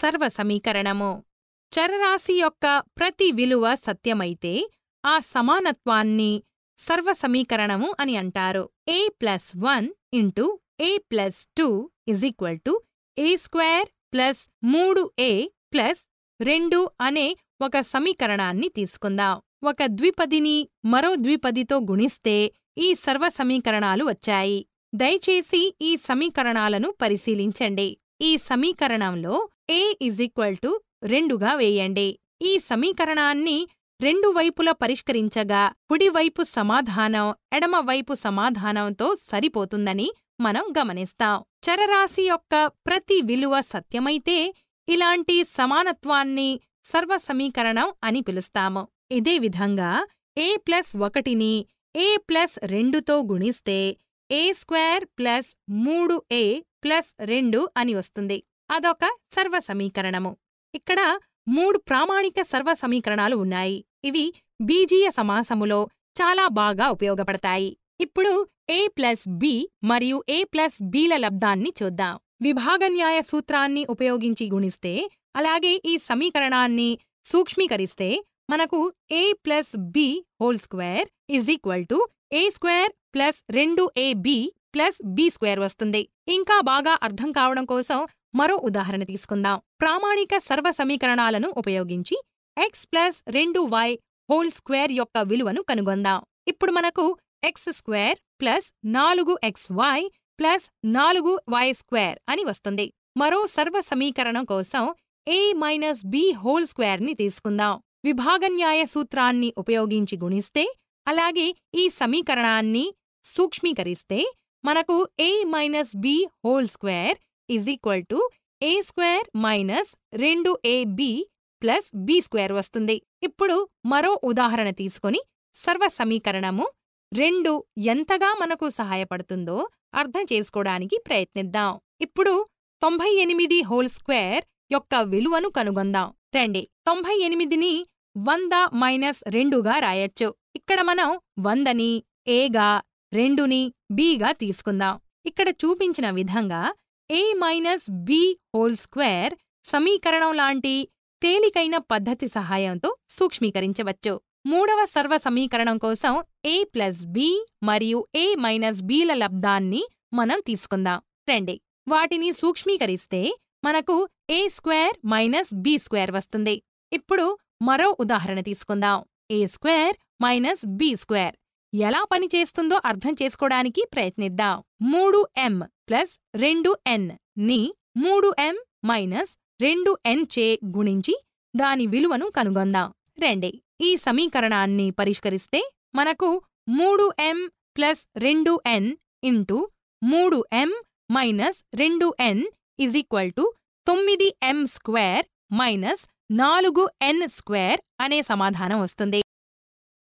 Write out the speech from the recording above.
సర్వ సమీకరణము చరరాశి యొక్క ప్రతి విలువ సత్యమైతే ఆ సమానత్వాన్ని సర్వ సమీకరణము అని అంటారు A plus one into A plus two is equal to A square plus మూడు ఏ ప్లస్ రెండు అనే ఒక సమీకరణాన్ని తీసుకుందాం ఒక ద్విపదిని మరో ద్విపదితో గుణిస్తే ఈ సర్వ సమీకరణాలు వచ్చాయి దయచేసి ఈ సమీకరణాలను పరిశీలించండి ఈ సమీకరణంలో ఏ ఈజ్ ఈక్వల్ టు రెండుగా వేయండి ఈ సమీకరణాన్ని రెండు వైపుల పరిష్కరించగా కుడివైపు సమాధానం ఎడమవైపు సమాధానంతో సరిపోతుందని మనం గమనిస్తాం చరరాశి యొక్క ప్రతి విలువ సత్యమైతే ఇలాంటి సమానత్వాన్ని సర్వసమీకరణం అని పిలుస్తాము ఇదే విధంగా ఏ ప్లస్ ఒకటిని ఏ ప్లస్ రెండుతో గుణిస్తే ఏ స్క్వేర్ ప్లస్ మూడు ఏ ప్లస్ రెండు అని వస్తుంది అదొక సర్వసమీకరణము ఇక్కడ మూడు ప్రామాణిక సర్వ సమీకరణాలు ఉన్నాయి ఇవి బీజీయ సమాసములో చాలా బాగా ఉపయోగపడతాయి ఇప్పుడు ఏ ప్లస్ బి మరియు ఏ ప్లస్ బిల లబ్ధాన్ని చూద్దాం విభాగన్యాయ సూత్రాన్ని ఉపయోగించి గుణిస్తే అలాగే ఈ సమీకరణాన్ని సూక్ష్మీకరిస్తే మనకు A plus B whole square is equal to A square plus రెండు A B plus B square వస్తుంది ఇంకా బాగా అర్థం కావడం కోసం మరో ఉదాహరణ తీసుకుందాం ప్రామాణిక సర్వ సమీకరణాలను ఉపయోగించి ఎక్స్ ప్లస్ రెండు వై హోల్ స్క్వేర్ యొక్క విలువను కనుగొందాం ఇప్పుడు మనకు ఎక్స్ స్క్వేర్ ప్లస్ నాలుగు ఎక్స్ వై ప్లస్ నాలుగు వై స్క్వేర్ అని వస్తుంది మరో సర్వ సమీకరణం కోసం ఏ మైనస్ బి హోల్ స్క్వేర్ని తీసుకుందాం విభాగన్యాయ సూత్రాన్ని ఉపయోగించి గుణిస్తే అలాగే ఈ సమీకరణాన్ని సూక్ష్మీకరిస్తే మనకు A minus B whole square is equal to A square minus రెండు A B plus B square వస్తుంది ఇప్పుడు మరో ఉదాహరణ తీసుకొని సర్వ సమీకరణము రెండు ఎంతగా మనకు సహాయపడుతుందో అర్థం చేసుకోవడానికి ప్రయత్నిద్దాం ఇప్పుడు తొంభై ఎనిమిది హోల్ స్క్వేర్ యొక్క విలువను కనుగొందాం రండి తొంభై ఎనిమిదిని వంద మైనస్ రెండుగా రాయొచ్చు ఇక్కడ మనం వందని ఏగా రెండుని బీగా తీసుకుందాం ఇక్కడ చూపించిన విధంగా A minus B whole square సమీకరణం లాంటి తేలికైన పద్ధతి సహాయంతో సూక్ష్మీకరించవచ్చు మూడవ సర్వ సమీకరణం కోసం ఏ ప్లస్ బి మరియు ఏ మైనస్ బిల లబ్ధాన్ని మనం తీసుకుందాం రండి వాటిని సూక్ష్మీకరిస్తే మనకు A square minus B square వస్తుంది ఇప్పుడు మరో ఉదాహరణ తీసుకుందాం A square minus B square ఎలా పనిచేస్తుందో అర్థం చేసుకోవడానికి ప్రయత్నిద్దాం మూడు ఎం ప్లస్ రెండు ఎన్ ని మూడు ఎం మైనస్ రెండు ఎన్ చే గుణించి దాని విలువను కనుగొందాం రెండే ఈ సమీకరణాన్ని పరిష్కరిస్తే మనకు మూడు ఎం ప్లస్ రెండు ఎన్ ఇంటూ మూడు ఎం మైనస్ రెండు ఎన్ ఇజ్ ఈక్వల్ టు తొమ్మిది ఎం స్క్వేర్ మైనస్ నాలుగు ఎన్ స్క్వేర్ అనే సమాధానం వస్తుంది